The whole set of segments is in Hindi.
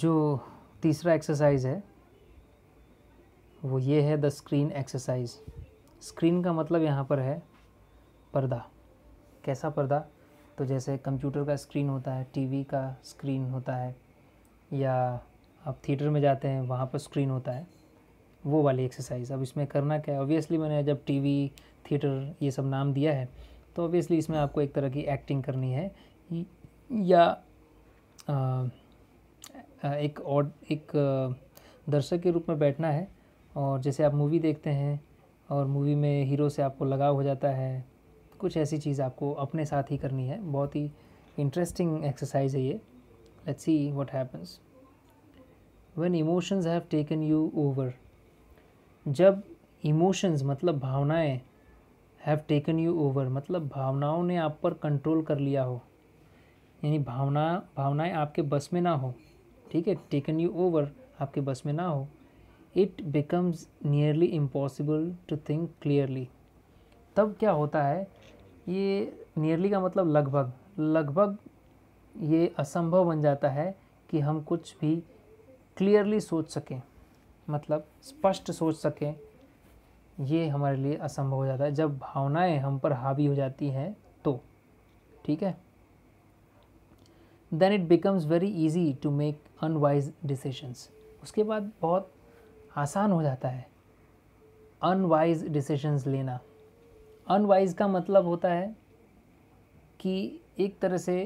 जो तीसरा एक्सरसाइज है वो ये है द स्क्रीन एक्सरसाइज स्क्रीन का मतलब यहाँ पर है पर्दा कैसा पर्दा तो जैसे कंप्यूटर का स्क्रीन होता है टीवी का स्क्रीन होता है या आप थिएटर में जाते हैं वहाँ पर स्क्रीन होता है वो वाली एक्सरसाइज अब इसमें करना क्या है ऑब्वियसली मैंने जब टीवी थिएटर ये सब नाम दिया है तो ऑब्वियसली इसमें आपको एक तरह की एक्टिंग करनी है या आ, एक और एक दर्शक के रूप में बैठना है और जैसे आप मूवी देखते हैं और मूवी में हीरो से आपको लगाव हो जाता है कुछ ऐसी चीज़ आपको अपने साथ ही करनी है बहुत ही इंटरेस्टिंग एक्सरसाइज है ये let's see what happens when emotions have taken you over जब इमोशंस मतलब भावनाएं हैव टेकन यू ओवर मतलब भावनाओं ने आप पर कंट्रोल कर लिया हो यानी भावना भावनाएं आपके बस में ना हो ठीक है टेकन यू ओवर आपके बस में ना हो it becomes nearly impossible to think clearly तब क्या होता है ये नियरली का मतलब लगभग लगभग ये असंभव बन जाता है कि हम कुछ भी क्लियरली सोच सकें मतलब स्पष्ट सोच सकें ये हमारे लिए असंभव हो जाता है जब भावनाएं हम पर हावी हो जाती हैं तो ठीक है then it becomes very easy to make unwise decisions उसके बाद बहुत आसान हो जाता है अनवाइज डिसीशंस लेना अनवाइज का मतलब होता है कि एक तरह से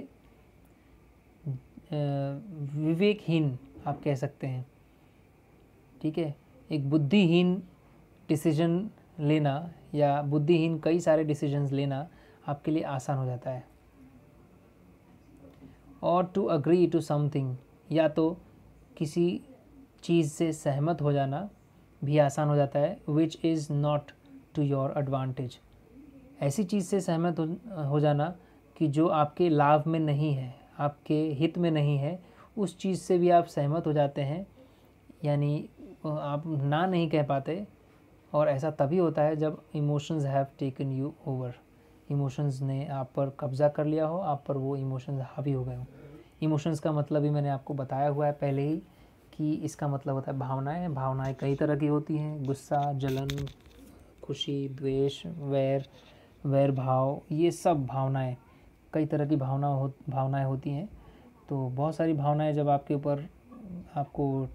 विवेकहीन आप कह सकते हैं ठीक है एक बुद्धिहीन डिसीजन लेना या बुद्धिहीन कई सारे डिसीजंस लेना आपके लिए आसान हो जाता है और टू अग्री टू समथिंग या तो किसी चीज़ से सहमत हो जाना भी आसान हो जाता है which is not to your advantage ऐसी चीज़ से सहमत हो जाना कि जो आपके लाभ में नहीं है आपके हित में नहीं है उस चीज़ से भी आप सहमत हो जाते हैं यानी आप ना नहीं कह पाते और ऐसा तभी होता है जब emotions have taken you over emotions ने आप पर कब्ज़ा कर लिया हो आप पर वो इमोशंस हावी हो गए हो इमोशंस का मतलब ही मैंने आपको बताया हुआ है पहले ही कि इसका मतलब होता है भावनाएं भावनाएं कई तरह की होती हैं गुस्सा जलन खुशी द्वेष वैर वैर भाव ये सब भावनाएं कई तरह की भावना हो भावनाएँ होती हैं तो बहुत सारी भावनाएं जब आपके ऊपर आपको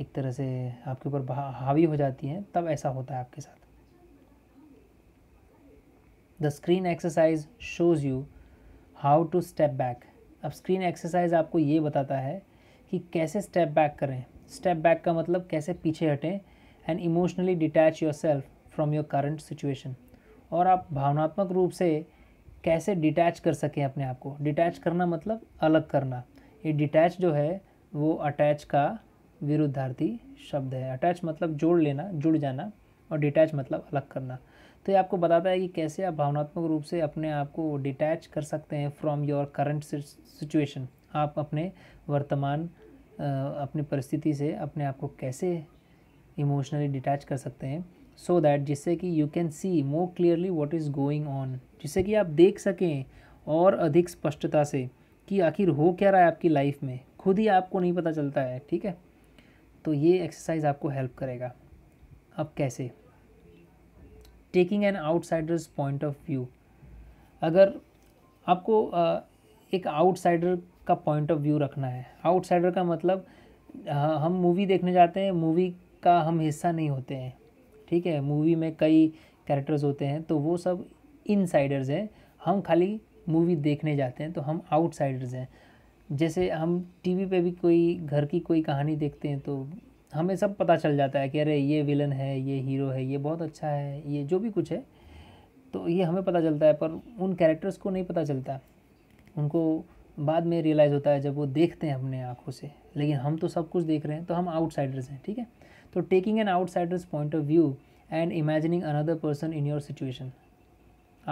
एक तरह से आपके ऊपर हावी हो जाती हैं तब ऐसा होता है आपके साथ the screen exercise shows you how to step back अब स्क्रीन एक्सरसाइज आपको ये बताता है कि कैसे स्टेप बैक करें स्टेप बैक का मतलब कैसे पीछे हटें and emotionally detach yourself from your current situation और आप भावनात्मक रूप से कैसे डिटैच कर सकें अपने आप को डिटैच करना मतलब अलग करना ये डिटैच जो है वो अटैच का विरुद्धार्थी शब्द है अटैच मतलब जोड़ लेना जुड़ जाना और डिटैच मतलब अलग करना तो ये आपको बताता है कि कैसे आप भावनात्मक रूप से अपने आप को डिटैच कर सकते हैं फ्रॉम योर करंट सिचुएशन आप अपने वर्तमान अपनी परिस्थिति से अपने आप को कैसे इमोशनली डिटैच कर सकते हैं सो दैट जिससे कि you can see more clearly what is going on जिससे कि आप देख सकें और अधिक स्पष्टता से कि आखिर हो क्या रहा है आपकी लाइफ में खुद ही आपको नहीं पता चलता है ठीक है तो ये एक्सरसाइज आपको हेल्प करेगा अब कैसे taking an outsider's point of view अगर आपको एक आउटसाइडर का पॉइंट ऑफ व्यू रखना है आउटसाइडर का मतलब हम मूवी देखने जाते हैं मूवी का हम हिस्सा नहीं होते हैं ठीक है मूवी में कई कैरेक्टर्स होते हैं तो वो सब इनसाइडर्स हैं हम खाली मूवी देखने जाते हैं तो हम आउटसाइडर्स हैं जैसे हम टीवी पे भी कोई घर की कोई कहानी देखते हैं तो हमें सब पता चल जाता है कि अरे ये विलन है ये हीरो है ये बहुत अच्छा है ये जो भी कुछ है तो ये हमें पता चलता है पर उन कैरेक्टर्स को नहीं पता चलता उनको बाद में रियलाइज़ होता है जब वो देखते हैं अपने आँखों से लेकिन हम तो सब कुछ देख रहे हैं तो हम आउटसाइडर्स हैं ठीक है तो taking an outsider's point of view and imagining another person in your situation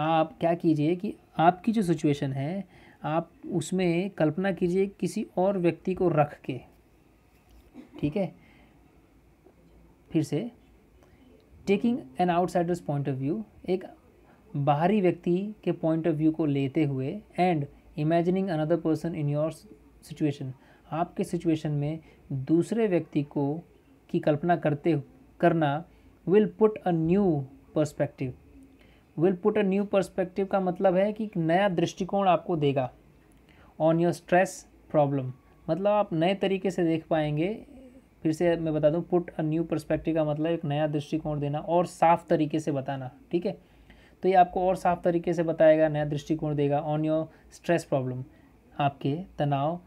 आप क्या कीजिए कि आपकी जो सिचुएशन है आप उसमें कल्पना कीजिए किसी और व्यक्ति को रख के ठीक है फिर से taking an outsider's point of view एक बाहरी व्यक्ति के पॉइंट ऑफ व्यू को लेते हुए and imagining another person in your situation आपके सिचुएशन में दूसरे व्यक्ति को की कल्पना करते करना will put a new perspective will put a new perspective का मतलब है कि नया दृष्टिकोण आपको देगा ऑन योर स्ट्रेस प्रॉब्लम मतलब आप नए तरीके से देख पाएंगे फिर से मैं बता दूँ पुट अ न्यू परस्पेक्टिव का मतलब एक नया दृष्टिकोण देना और साफ तरीके से बताना ठीक है तो ये आपको और साफ तरीके से बताएगा नया दृष्टिकोण देगा ऑन योर स्ट्रेस प्रॉब्लम आपके तनाव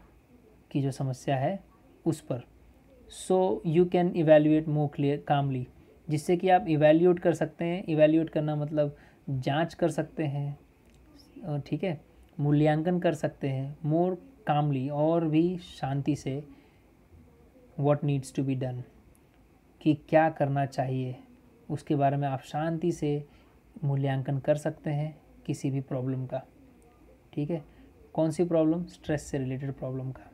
की जो समस्या है उस पर so you can evaluate more clear calmly जिससे कि आप इवेल्यूएट कर सकते हैं इवेल्यूएट करना मतलब जांच कर सकते हैं ठीक है मूल्यांकन कर सकते हैं मोर कामली और भी शांति से what needs to be done कि क्या करना चाहिए उसके बारे में आप शांति से मूल्यांकन कर सकते हैं किसी भी प्रॉब्लम का ठीक है कौन सी प्रॉब्लम स्ट्रेस से रिलेटेड प्रॉब्लम का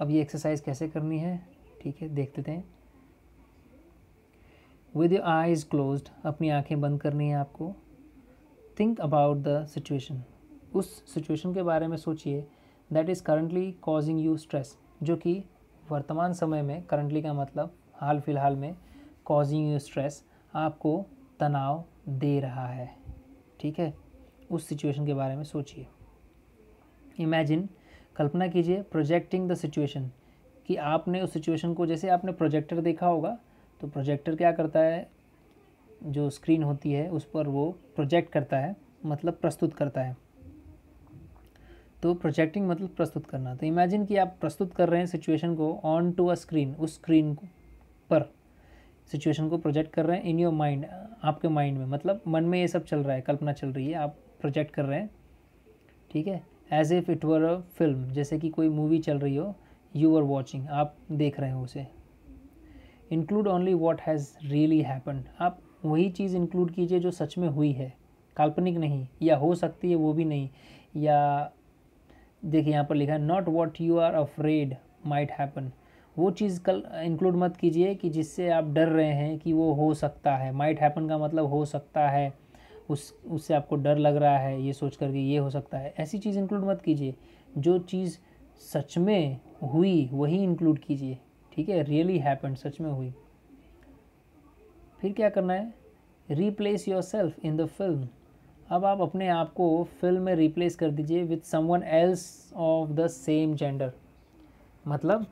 अब ये एक्सरसाइज कैसे करनी है ठीक है देख लेते हैं विद योर आईज क्लोज अपनी आंखें बंद करनी है आपको थिंक अबाउट द सिचुएशन उस सिचुएशन के बारे में सोचिए that is currently causing you stress जो कि वर्तमान समय में करंटली का मतलब हाल फिलहाल में कॉजिंग यू स्ट्रेस आपको तनाव दे रहा है ठीक है उस सिचुएशन के बारे में सोचिए इमेजिन कल्पना कीजिए प्रोजेक्टिंग द सिचुएशन कि आपने उस सिचुएशन को जैसे आपने प्रोजेक्टर देखा होगा तो प्रोजेक्टर क्या करता है जो स्क्रीन होती है उस पर वो प्रोजेक्ट करता है मतलब प्रस्तुत करता है तो प्रोजेक्टिंग मतलब प्रस्तुत करना तो इमेजिन कि आप प्रस्तुत कर रहे हैं सिचुएशन को ऑन टू अ स्क्रीन उस स्क्रीन पर सिचुएशन को प्रोजेक्ट कर रहे हैं इन योर माइंड आपके माइंड में मतलब मन में ये सब चल रहा है कल्पना चल रही है आप प्रोजेक्ट कर रहे हैं ठीक है as if it were a film जैसे कि कोई मूवी चल रही हो यू आर वॉचिंग आप देख रहे हो उसे include only what has really happen आप वही चीज़ इंक्लूड कीजिए जो सच में हुई है काल्पनिक नहीं या हो सकती है वो भी नहीं या देखिए यहाँ पर लिखा है not what you are afraid might happen वो चीज़ कल इंक्लूड मत कीजिए कि जिससे आप डर रहे हैं कि वो हो सकता है माइट हैपन का मतलब हो सकता है उस उससे आपको डर लग रहा है ये सोच करके ये हो सकता है ऐसी चीज़ इंक्लूड मत कीजिए जो चीज़ सच में हुई वही इंक्लूड कीजिए ठीक है रियली हैपन सच में हुई फिर क्या करना है replace yourself in the film अब आप अपने आप को फिल्म में रिप्लेस कर दीजिए with someone else of the same gender मतलब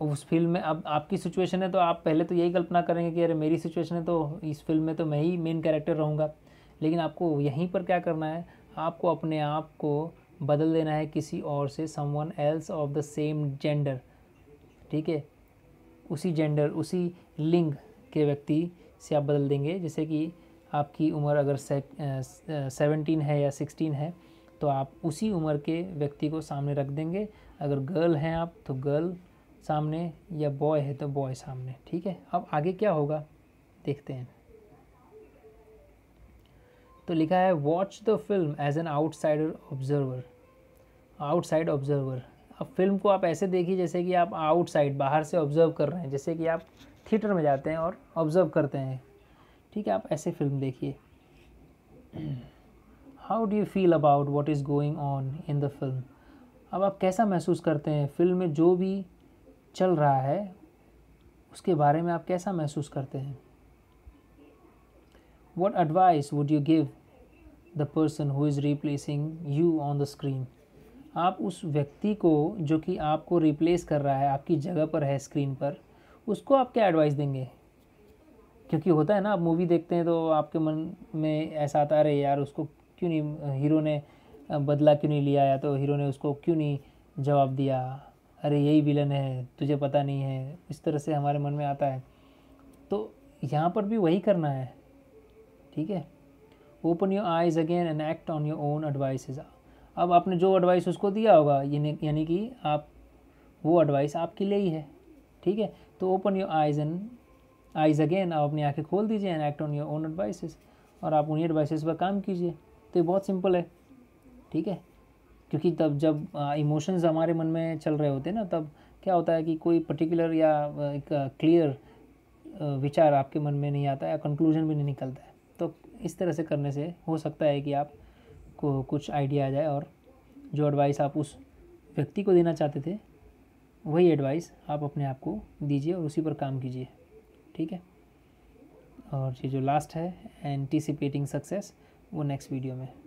उस फिल्म में अब आपकी सिचुएशन है तो आप पहले तो यही कल्पना करेंगे कि अरे मेरी सिचुएशन है तो इस फिल्म में तो मैं ही मेन कैरेक्टर रहूँगा लेकिन आपको यहीं पर क्या करना है आपको अपने आप को बदल देना है किसी और से someone else of the same gender ठीक है उसी जेंडर उसी लिंग के व्यक्ति से आप बदल देंगे जैसे कि आपकी उम्र अगर सेवनटीन है या सिक्सटीन है तो आप उसी उम्र के व्यक्ति को सामने रख देंगे अगर गर्ल हैं आप तो गर्ल सामने या बॉय है तो बॉय सामने ठीक है अब आगे क्या होगा देखते हैं तो लिखा है watch the film as an outsider observer outside observer अब फिल्म को आप ऐसे देखिए जैसे कि आप आउटसाइड बाहर से ऑब्जर्व कर रहे हैं जैसे कि आप थिएटर में जाते हैं और ऑब्जर्व करते हैं ठीक है आप ऐसे फिल्म देखिए how do you feel about what is going on in the film अब आप कैसा महसूस करते हैं फिल्म में जो भी चल रहा है उसके बारे में आप कैसा महसूस करते हैं what advice would you give the person who is replacing you on the screen आप उस व्यक्ति को जो कि आपको रिप्लेस कर रहा है आपकी जगह पर है स्क्रीन पर उसको आप क्या एडवाइस देंगे क्योंकि होता है ना आप मूवी देखते हैं तो आपके मन में ऐसा आता है अरे यार उसको क्यों नहीं हीरो ने बदला क्यों नहीं लिया या तो हीरो ने उसको क्यों नहीं जवाब दिया अरे यही विलन है तुझे पता नहीं है इस तरह से हमारे मन में आता है तो यहाँ पर भी वही करना है ठीक है open your eyes again and act on your own advice अब आपने जो एडवाइस उसको दिया होगा यानी कि आप वो एडवाइस आपके लिए ही है ठीक है तो open your eyes and eyes again आप अपनी आँखें खोल दीजिए and act on your own advices और आप उन्हीं एडवाइसेस पर काम कीजिए तो ये बहुत सिंपल है ठीक है क्योंकि तब जब इमोशंस हमारे मन में चल रहे होते हैं ना तब क्या होता है कि कोई पर्टिकुलर या एक क्लियर विचार आपके मन में नहीं आता है कंक्लूजन भी नहीं निकलता है तो इस तरह से करने से हो सकता है कि आप को कुछ आइडिया आ जाए और जो एडवाइस आप उस व्यक्ति को देना चाहते थे वही एडवाइस आप अपने आप को दीजिए और उसी पर काम कीजिए ठीक है और ये जो लास्ट है एंटीसिपेटिंग सक्सेस वो नेक्स्ट वीडियो में